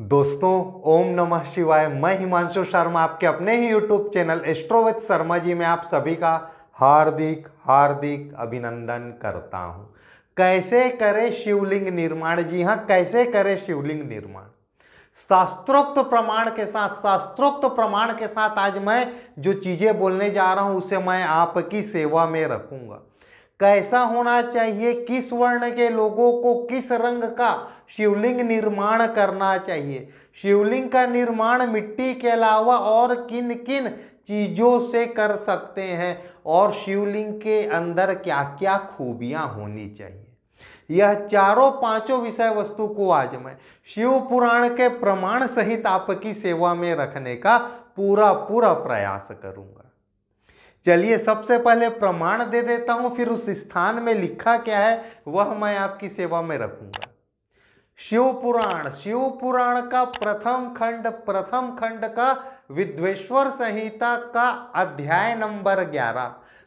दोस्तों ओम नमः शिवाय मैं हिमांशु शर्मा आपके अपने ही YouTube channel Astro with Sharma ji में आप सभी का हार्दिक हार्दिक अभिनंदन करता हूँ कैसे करें शिवलिंग निर्माण जी हाँ कैसे करें शिवलिंग निर्माण शास्त्रोक्त प्रमाण के साथ शास्त्रोक्त प्रमाण के साथ आज मैं जो चीज़ें बोलने जा रहा हूँ उसे मैं आपकी सेवा में रखूँगा कैसा होना चाहिए किस वर्ण के लोगों को किस रंग का शिवलिंग निर्माण करना चाहिए शिवलिंग का निर्माण मिट्टी के अलावा और किन किन चीज़ों से कर सकते हैं और शिवलिंग के अंदर क्या क्या खूबियाँ होनी चाहिए यह चारों पांचों विषय वस्तु को आज मैं शिव पुराण के प्रमाण सहित आपकी सेवा में रखने का पूरा पूरा प्रयास करूंगा चलिए सबसे पहले प्रमाण दे देता हूँ फिर उस स्थान में लिखा क्या है वह मैं आपकी सेवा में रखूंगा शिव पुराण शिव पुराण का प्रथम खंड प्रथम खंड का विद्वेश्वर संहिता का अध्याय नंबर ग्यारह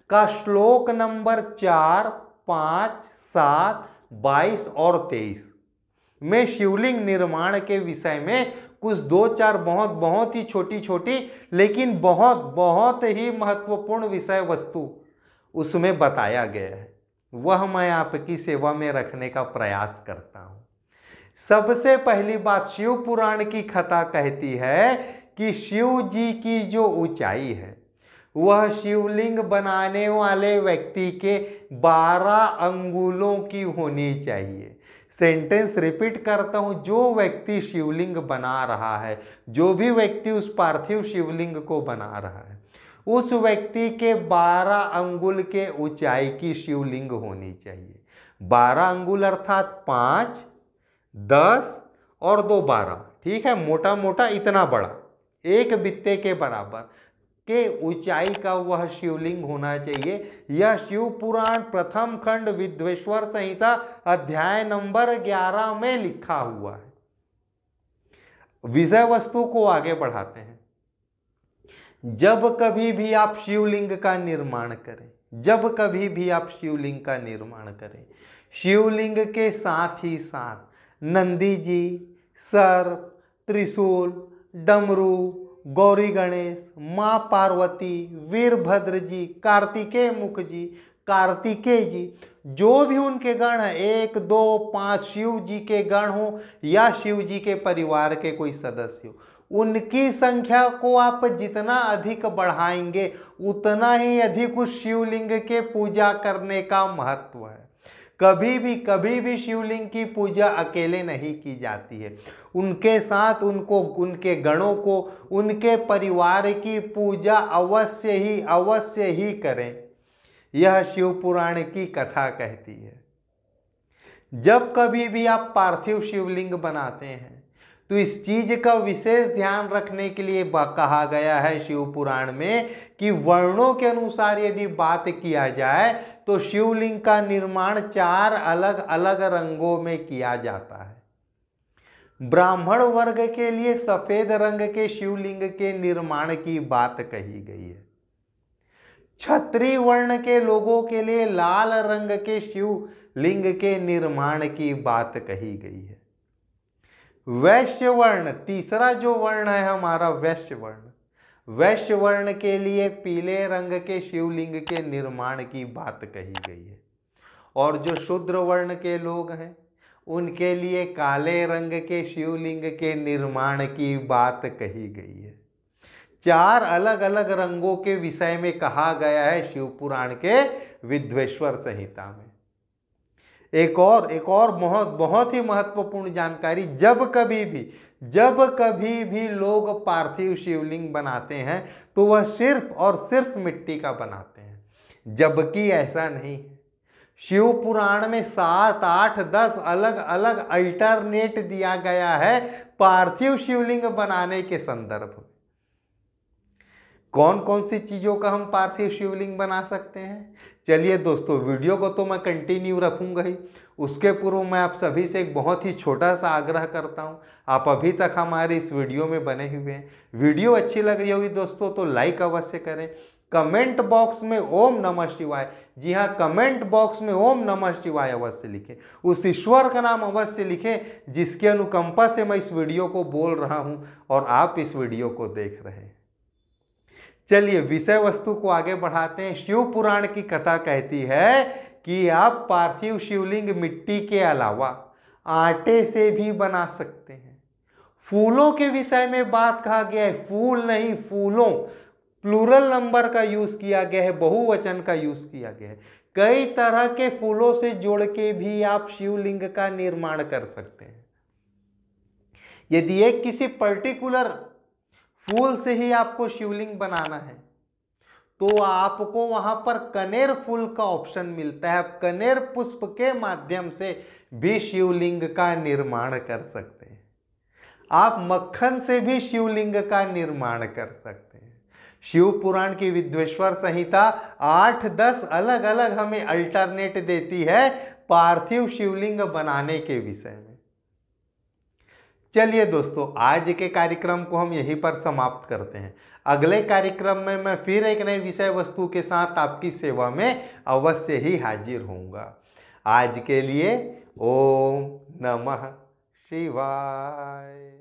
का श्लोक नंबर चार पाँच सात बाईस और तेईस में शिवलिंग निर्माण के विषय में कुछ दो चार बहुत बहुत ही छोटी छोटी लेकिन बहुत बहुत ही महत्वपूर्ण विषय वस्तु उसमें बताया गया है वह मैं आपकी सेवा में रखने का प्रयास करता हूँ सबसे पहली बात शिव पुराण की कथा कहती है कि शिव जी की जो ऊंचाई है वह शिवलिंग बनाने वाले व्यक्ति के बारह अंगुलों की होनी चाहिए सेंटेंस रिपीट करता हूँ जो व्यक्ति शिवलिंग बना रहा है जो भी व्यक्ति उस पार्थिव शिवलिंग को बना रहा है उस व्यक्ति के बारह अंगुल के ऊंचाई की शिवलिंग होनी चाहिए बारह अंगुल अर्थात पाँच दस और दो बारह ठीक है मोटा मोटा इतना बड़ा एक बित्ते के बराबर के ऊंचाई का वह शिवलिंग होना चाहिए यह शिव पुराण प्रथम खंड विध्वेश्वर संहिता अध्याय नंबर 11 में लिखा हुआ है विषय वस्तु को आगे बढ़ाते हैं जब कभी भी आप शिवलिंग का निर्माण करें जब कभी भी आप शिवलिंग का निर्माण करें शिवलिंग के साथ ही साथ नंदी जी सर्प त्रिशूल डमरू गौरी गणेश माँ पार्वती वीरभद्र जी कार्तिकेय मुख जी कार्तिकेय जी जो भी उनके गण हैं एक दो पाँच शिव जी के गण हों या शिव जी के परिवार के कोई सदस्य हो उनकी संख्या को आप जितना अधिक बढ़ाएंगे उतना ही अधिक उस शिवलिंग के पूजा करने का महत्व है कभी भी कभी भी शिवलिंग की पूजा अकेले नहीं की जाती है उनके साथ उनको उनके गणों को उनके परिवार की पूजा अवश्य ही अवश्य ही करें यह शिव पुराण की कथा कहती है जब कभी भी आप पार्थिव शिवलिंग बनाते हैं तो इस चीज का विशेष ध्यान रखने के लिए कहा गया है शिव पुराण में कि वर्णों के अनुसार यदि बात किया जाए तो शिवलिंग का निर्माण चार अलग अलग रंगों में किया जाता है ब्राह्मण वर्ग के लिए सफेद रंग के शिवलिंग के निर्माण की बात कही गई है छत्री वर्ण के लोगों के लिए लाल रंग के शिवलिंग के निर्माण की बात कही गई है वैश्य वर्ण तीसरा जो वर्ण है हमारा वैश्य वर्ण वैश्य वर्ण के लिए पीले रंग के शिवलिंग के निर्माण की बात कही गई है और जो शूद्र वर्ण के लोग हैं उनके लिए काले रंग के शिवलिंग के निर्माण की बात कही गई है चार अलग अलग रंगों के विषय में कहा गया है शिव पुराण के विध्वेश्वर संहिता में एक और एक और बहुत बहुत ही महत्वपूर्ण जानकारी जब कभी भी जब कभी भी लोग पार्थिव शिवलिंग बनाते हैं तो वह सिर्फ और सिर्फ मिट्टी का बनाते हैं जबकि ऐसा नहीं शिव पुराण में सात आठ दस अलग अलग अल्टरनेट दिया गया है पार्थिव शिवलिंग बनाने के संदर्भ में कौन कौन सी चीज़ों का हम पार्थिव शिवलिंग बना सकते हैं चलिए दोस्तों वीडियो को तो मैं कंटिन्यू रखूंगा ही उसके पूर्व मैं आप सभी से एक बहुत ही छोटा सा आग्रह करता हूँ आप अभी तक हमारे इस वीडियो में बने हुए हैं वीडियो अच्छी लग रही होगी दोस्तों तो लाइक अवश्य करें कमेंट बॉक्स में ओम नमः शिवाय जी हाँ कमेंट बॉक्स में ओम नमः शिवाय अवश्य लिखें उस ईश्वर का नाम अवश्य लिखें जिसके अनुकंपा से मैं इस वीडियो को बोल रहा हूँ और आप इस वीडियो को देख रहे हैं चलिए विषय वस्तु को आगे बढ़ाते हैं शिव पुराण की कथा कहती है कि आप पार्थिव शिवलिंग मिट्टी के अलावा आटे से भी बना सकते हैं फूलों के विषय में बात कहा गया है फूल नहीं फूलों प्लूरल नंबर का यूज़ किया गया है बहुवचन का यूज़ किया गया है कई तरह के फूलों से जोड़ के भी आप शिवलिंग का निर्माण कर सकते हैं यदि एक किसी पर्टिकुलर फूल से ही आपको शिवलिंग बनाना है तो आपको वहां पर कनेर फूल का ऑप्शन मिलता है आप कनेर पुष्प के माध्यम से भी शिवलिंग का निर्माण कर सकते हैं आप मक्खन से भी शिवलिंग का निर्माण कर सकते हैं शिव पुराण की विद्वेश्वर संहिता आठ दस अलग अलग हमें अल्टरनेट देती है पार्थिव शिवलिंग बनाने के विषय में चलिए दोस्तों आज के कार्यक्रम को हम यहीं पर समाप्त करते हैं अगले कार्यक्रम में मैं फिर एक नए विषय वस्तु के साथ आपकी सेवा में अवश्य ही हाजिर होऊंगा आज के लिए ओम नमः शिवाय